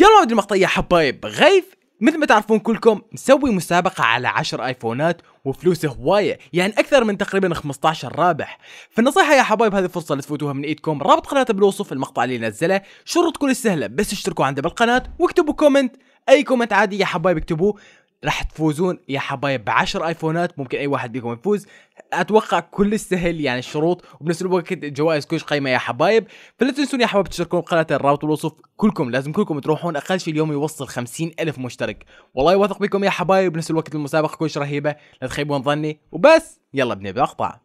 قبل ما ابدا المقطع يا حبايب غيث مثل ما تعرفون كلكم مسوي مسابقة على 10 ايفونات وفلوس هواية يعني اكثر من تقريبا 15 رابح فالنصيحة يا حبايب هذه فرصة لتفوتوها من ايدكم رابط قناته بالوصف المقطع اللي نزله شروط كل سهلة بس اشتركوا عنده بالقناة واكتبوا كومنت اي كومنت عادي يا حبايب اكتبوه راح تفوزون يا حبايب بعشر ايفونات ممكن اي واحد بيكم يفوز اتوقع كل سهل يعني الشروط وبنفس الوقت الجوائز كلش قيمه يا حبايب فلا تنسون يا حبايب تشتركون بقناه الرابط بالوصف كلكم لازم كلكم تروحون اقل شيء اليوم يوصل خمسين الف مشترك والله واثق بكم يا حبايب بنفس الوقت المسابقه كلش رهيبه لا تخيبون ظني وبس يلا بنبدا اقطع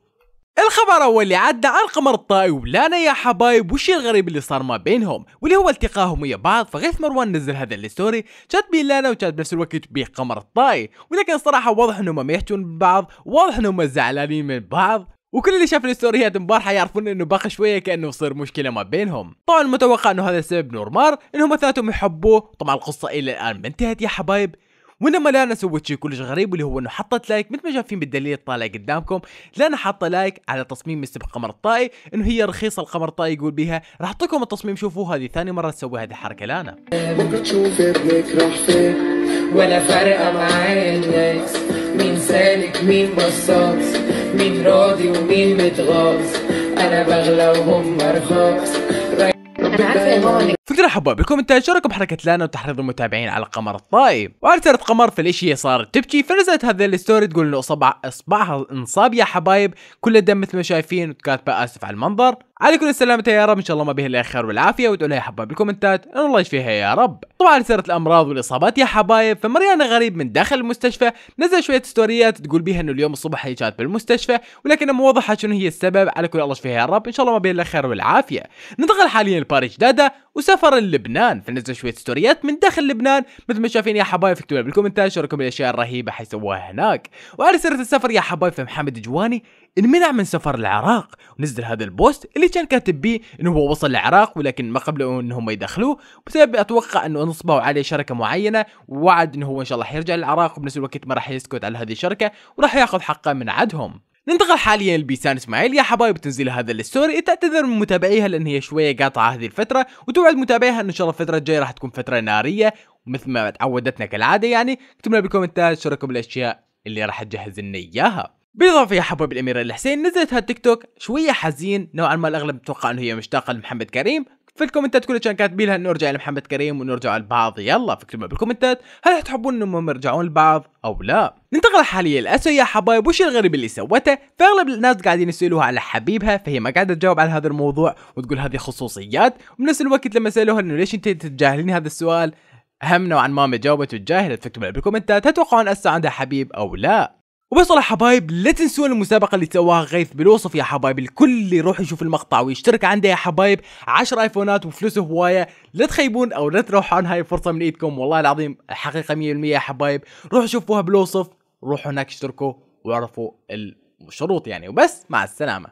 الخبر هو اللي عدى عن قمر الطائي ولانا يا حبايب والشيء الغريب اللي صار ما بينهم واللي هو التقاهم ويا بعض فغيث مروان نزل هذا الستوري جات بيه لانا وجات بنفس الوقت بيه قمر الطائي ولكن الصراحة واضح انهم ما يحجون ببعض واضح انهم زعلانين من بعض وكل اللي شاف الستوريات امبارحة يعرفون انه باقي شوية كانه صار مشكلة ما بينهم طبعا المتوقع انه هذا السبب نورمار انهم ثلاثهم يحبوه طبعا القصة الى الان ما انتهت يا حبايب وانما لانا سوت شيء كلش غريب اللي هو انه حطت لايك مثل ما شايفين بالدليل الطالع قدامكم لانا حاطه لايك على تصميم مستبق قمر الطائي انه هي رخيصه القمر الطائي يقول بيها راح اعطيكم التصميم شوفوه هذه ثاني مره تسوي هذه الحركه لانا بكره تشوف ابنك راح فين ولا فارقه معاه اللايكس مين سالك مين بصاص مين راضي ومين متغاظ انا بغلى وهم رخاص انا عارفه يا ماما ترحبوا بكم انت تشاركوا بحركة لانا وتحريض المتابعين على قمر الطائب وارسلت قمر في الاشي صارت تبكي فنزلت هذه الستوري تقول انه اصبع اصبعها انصاب يا حبايب كل الدم مثل ما شايفين وكاتبة اسف على المنظر على كل السلامة يا رب ان شاء الله ما به الا خير والعافيه وادعوا لها يا حبايب بالكومنتات ان الله يشفيها يا رب طبعا سيره الامراض والاصابات يا حبايب فمريانا غريب من داخل المستشفى نزل شويه ستوريات تقول بيها انه اليوم الصبح هي كانت بالمستشفى ولكنها مو واضحه شنو هي السبب على كل الله يشفيها يا رب ان شاء الله ما به الا خير والعافيه ننتقل حاليا لباريس جداده وسافر للبنان فنزل شويه ستوريات من داخل لبنان مثل ما شايفين يا حبايب اكتبوا بالكومنتات شاركوا بالاشياء الرهيبه حيسووها هناك وعلى سيره السفر يا حبايب فمحمد جواني انمنع من سفر العراق ونزل هذا البوست اللي كان كاتب بيه انه هو وصل العراق ولكن ما قبلوا انهم يدخلوه بسبب اتوقع انه نصبوا عليه شركه معينه ووعد انه هو ان شاء الله حيرجع للعراق وبنفس الوقت ما راح يسكت على هذه الشركه وراح ياخذ حقه من عدهم ننتقل حاليا لبيسان اسماعيل يا حبايب تنزيل هذا الستوري تعتذر من متابعيها لان هي شويه قاطعه هذه الفتره وتوعد متابعيها انه ان شاء الله الفتره الجايه راح تكون فتره ناريه ومثل ما تعودتنا كالعاده يعني اكتبوا لنا بالكومنتات رايكم بالاشياء اللي راح تجهز لنا اياها بالإضافة يا حبايب الأميرة الحسين نزلت هالتيك توك شوية حزين نوعا ما الأغلب متوقع إنه هي مشتاقة لمحمد كريم في الكومنتات كلها كان كاتبين لها انه ارجع لمحمد كريم ونرجع لبعض يلا فكتبوا بالكومنتات هل تحبون انهم يرجعون لبعض او لا ننتقل حاليا لأسو يا حبايب وش الغريب اللي سوته فاغلب الناس قاعدين يسألوها على حبيبها فهي ما قاعده تجاوب على هذا الموضوع وتقول هذه خصوصيات وبنفس الوقت لما سالوها انه ليش انت تتجاهلين هذا السؤال هم نوعا ما جاوبت وتجاهلت فكتبوا بالكومنتات هل تتوقعون عندها حبيب او لا وبس والله حبايب لا تنسون المسابقة اللي سواها غيث بالوصف يا حبايب الكل يروح يشوف المقطع ويشترك عنده يا حبايب 10 ايفونات وفلوس هواية لا تخيبون او لا تروحوا عن هاي الفرصة من ايدكم والله العظيم حقيقة 100% يا حبايب روحوا شوفوها بالوصف روحوا هناك اشتركوا واعرفوا الشروط يعني وبس مع السلامة